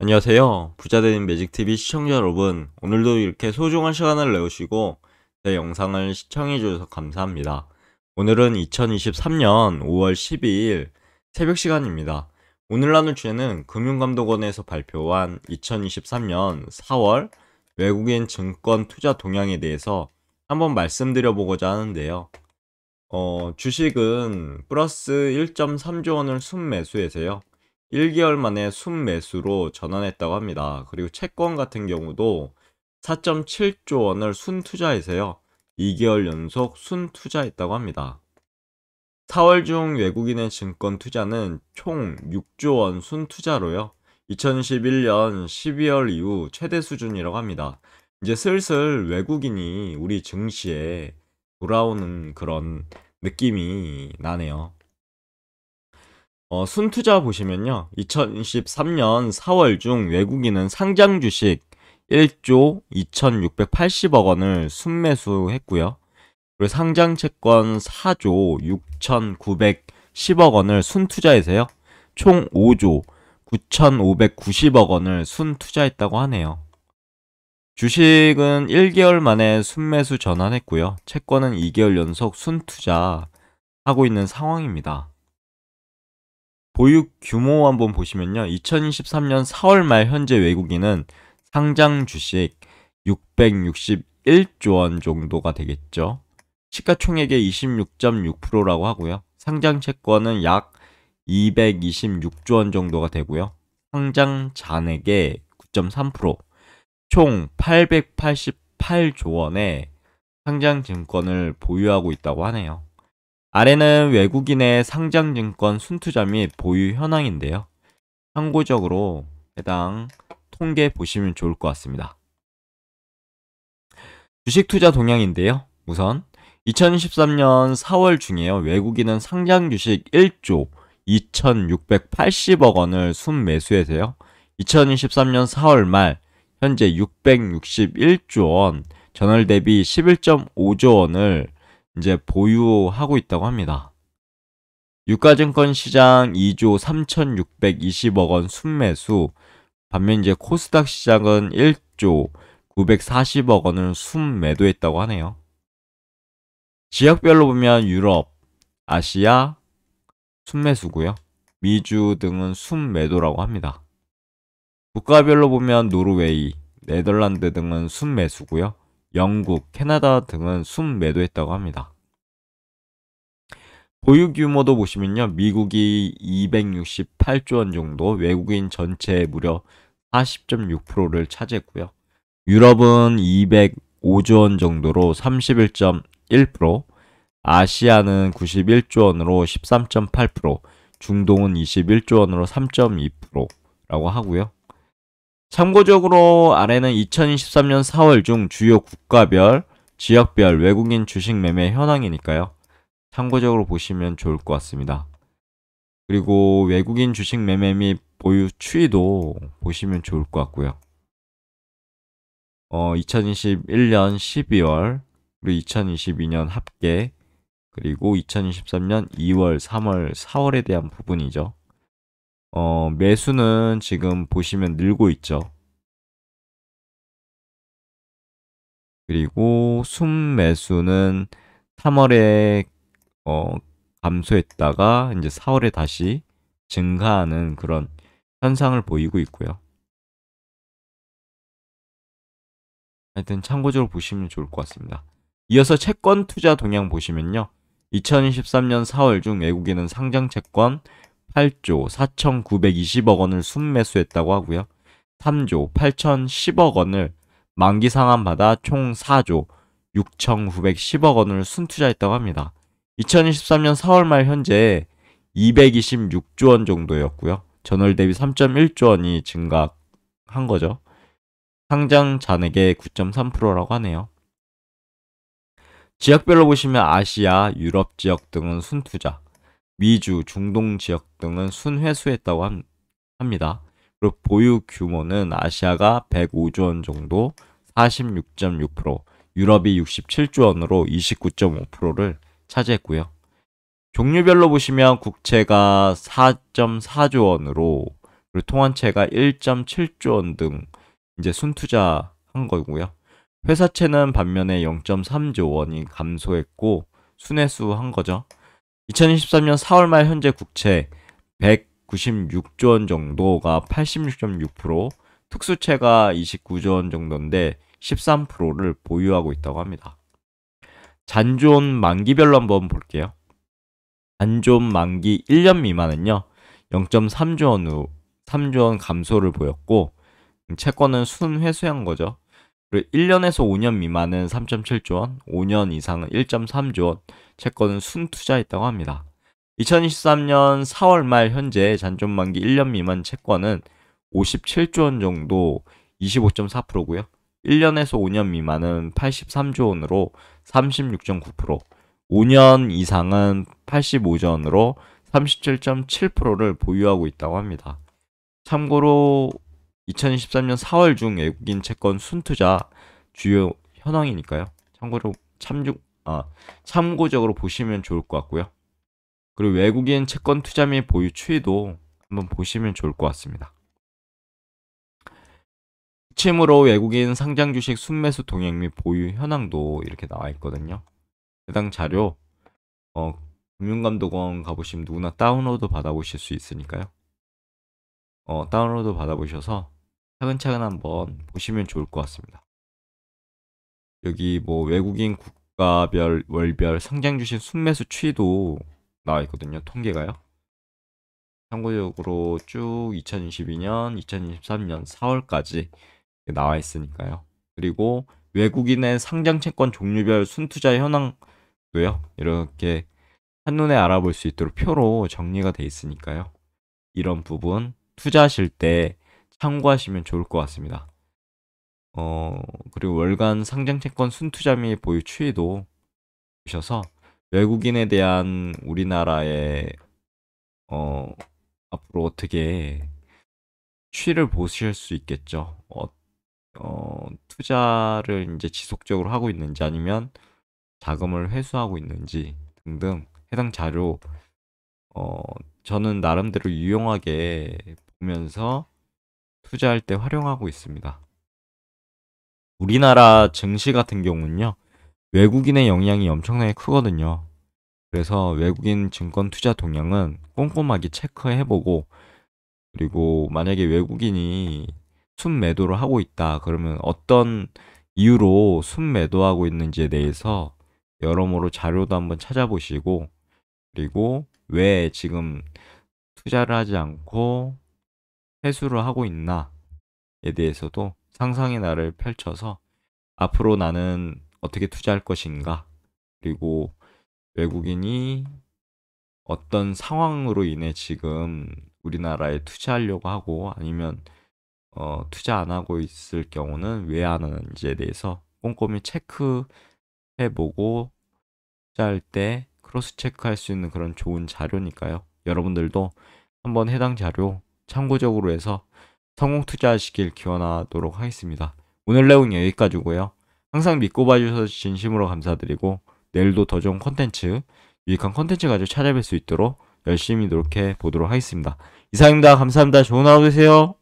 안녕하세요. 부자되는 매직TV 시청자 여러분 오늘도 이렇게 소중한 시간을 내오시고 제 영상을 시청해주셔서 감사합니다. 오늘은 2023년 5월 12일 새벽 시간입니다. 오늘 나눌 주제는 금융감독원에서 발표한 2023년 4월 외국인 증권 투자 동향에 대해서 한번 말씀드려보고자 하는데요. 어, 주식은 플러스 1.3조 원을 순매수해서요. 1개월 만에 순매수로 전환했다고 합니다. 그리고 채권 같은 경우도 4.7조 원을 순투자해서요. 2개월 연속 순투자했다고 합니다. 4월 중 외국인의 증권 투자는 총 6조 원 순투자로요. 2011년 12월 이후 최대 수준이라고 합니다. 이제 슬슬 외국인이 우리 증시에 돌아오는 그런 느낌이 나네요. 어, 순투자 보시면요. 2023년 4월 중 외국인은 상장 주식 1조 2,680억 원을 순매수했고요. 그리고 상장 채권 4조 6,910억 원을 순투자해서요. 총 5조 9,590억 원을 순투자했다고 하네요. 주식은 1개월 만에 순매수 전환했고요. 채권은 2개월 연속 순투자하고 있는 상황입니다. 보유 규모 한번 보시면요. 2023년 4월 말 현재 외국인은 상장 주식 661조 원 정도가 되겠죠. 시가총액의 26.6%라고 하고요. 상장 채권은 약 226조 원 정도가 되고요. 상장 잔액의 9.3%, 총 888조 원의 상장 증권을 보유하고 있다고 하네요. 아래는 외국인의 상장증권 순투자 및 보유 현황인데요. 참고적으로 해당 통계 보시면 좋을 것 같습니다. 주식 투자 동향인데요. 우선 2013년 4월 중에 요 외국인은 상장 주식 1조 2,680억 원을 순매수해서요. 2023년 4월 말 현재 661조 원, 전월 대비 11.5조 원을 이제 보유하고 있다고 합니다. 유가증권 시장 2조 3,620억 원 순매수, 반면 이제 코스닥 시장은 1조 940억 원을 순매도했다고 하네요. 지역별로 보면 유럽, 아시아 순매수고요. 미주 등은 순매도라고 합니다. 국가별로 보면 노르웨이, 네덜란드 등은 순매수고요. 영국, 캐나다 등은 순 매도했다고 합니다. 보유 규모도 보시면요. 미국이 268조 원 정도, 외국인 전체의 무려 40.6%를 차지했고요. 유럽은 205조 원 정도로 31.1%, 아시아는 91조 원으로 13.8%, 중동은 21조 원으로 3.2%라고 하고요. 참고적으로 아래는 2023년 4월 중 주요 국가별, 지역별 외국인 주식 매매 현황이니까요. 참고적으로 보시면 좋을 것 같습니다. 그리고 외국인 주식 매매 및 보유 추이도 보시면 좋을 것 같고요. 어, 2021년 12월, 그리고 2022년 합계, 그리고 2023년 2월, 3월, 4월에 대한 부분이죠. 어, 매수는 지금 보시면 늘고 있죠. 그리고 순매수는 3월에 어, 감소했다가 이제 4월에 다시 증가하는 그런 현상을 보이고 있고요. 하여튼 참고적으로 보시면 좋을 것 같습니다. 이어서 채권 투자 동향 보시면요. 2023년 4월 중외국인은 상장 채권, 8조 4,920억 원을 순매수했다고 하고요. 3조 8,010억 원을 만기 상환받아 총 4조 6,910억 원을 순투자했다고 합니다. 2023년 4월 말 현재 226조 원 정도였고요. 전월 대비 3.1조 원이 증가한 거죠. 상장 잔액의 9.3%라고 하네요. 지역별로 보시면 아시아, 유럽 지역 등은 순투자, 미주, 중동 지역 등은 순회수했다고 합니다. 그리고 보유 규모는 아시아가 105조 원 정도 46.6%, 유럽이 67조 원으로 29.5%를 차지했고요. 종류별로 보시면 국채가 4.4조 원으로 그리고 통환채가 1.7조 원 등 이제 순투자한 거고요. 회사채는 반면에 0.3조 원이 감소했고 순회수한 거죠. 2023년 4월 말 현재 국채 196조 원 정도가 86.6%, 특수채가 29조 원 정도인데 13%를 보유하고 있다고 합니다. 잔존 만기별로 한번 볼게요. 잔존 만기 1년 미만은요. 0.3조 원, 후, 3조 원 감소를 보였고 음, 채권은 순회수한 거죠. 그리고 1년에서 5년 미만은 3.7조 원, 5년 이상은 1.3조 원, 채권은 순투자했다고 합니다. 2023년 4월 말 현재 잔존 만기 1년 미만 채권은 57조 원 정도 25.4%고요. 1년에서 5년 미만은 83조 원으로 36.9%, 5년 이상은 85조 원으로 37.7%를 보유하고 있다고 합니다. 참고로 2023년 4월 중 외국인 채권 순투자 주요 현황이니까요. 참고로 참중 아 참고적으로 보시면 좋을 것 같고요. 그리고 외국인 채권 투자 및 보유 추이도 한번 보시면 좋을 것 같습니다. 침으로 외국인 상장 주식 순매수 동향 및 보유 현황도 이렇게 나와 있거든요. 해당 자료 어, 금융감독원 가보시면 누구나 다운로드 받아보실 수 있으니까요. 어, 다운로드 받아보셔서 차근차근 한번 보시면 좋을 것 같습니다. 여기 뭐 외국인 국가별 월별 상장 주신 순매수 추이도 나와 있거든요. 통계가요. 참고적으로 쭉 2022년, 2023년 4월까지 나와 있으니까요. 그리고 외국인의 상장 채권 종류별 순투자 현황도요. 이렇게 한눈에 알아볼 수 있도록 표로 정리가 돼 있으니까요. 이런 부분 투자하실 때 참고하시면 좋을 것 같습니다. 어, 그리고 월간 상장 채권 순투자 및 보유 추이도 주셔서 외국인에 대한 우리나라의 어, 앞으로 어떻게 추이를 보실 수 있겠죠. 어, 어, 투자를 이제 지속적으로 하고 있는지 아니면 자금을 회수하고 있는지 등등 해당 자료 어, 저는 나름대로 유용하게 보면서 투자할 때 활용하고 있습니다. 우리나라 증시 같은 경우는요. 외국인의 영향이 엄청나게 크거든요. 그래서 외국인 증권 투자 동향은 꼼꼼하게 체크해보고 그리고 만약에 외국인이 순매도를 하고 있다 그러면 어떤 이유로 순매도하고 있는지에 대해서 여러모로 자료도 한번 찾아보시고 그리고 왜 지금 투자를 하지 않고 회수를 하고 있나에 대해서도 상상의 나를 펼쳐서 앞으로 나는 어떻게 투자할 것인가 그리고 외국인이 어떤 상황으로 인해 지금 우리나라에 투자하려고 하고 아니면 어, 투자 안 하고 있을 경우는 왜 안 하는지에 대해서 꼼꼼히 체크해보고 투자할 때 크로스 체크할 수 있는 그런 좋은 자료니까요. 여러분들도 한번 해당 자료 참고적으로 해서 성공 투자하시길 기원하도록 하겠습니다. 오늘 내용 여기까지고요. 항상 믿고 봐주셔서 진심으로 감사드리고 내일도 더 좋은 컨텐츠, 유익한 컨텐츠 가지고 찾아뵐 수 있도록 열심히 노력해 보도록 하겠습니다. 이상입니다. 감사합니다. 좋은 하루 되세요.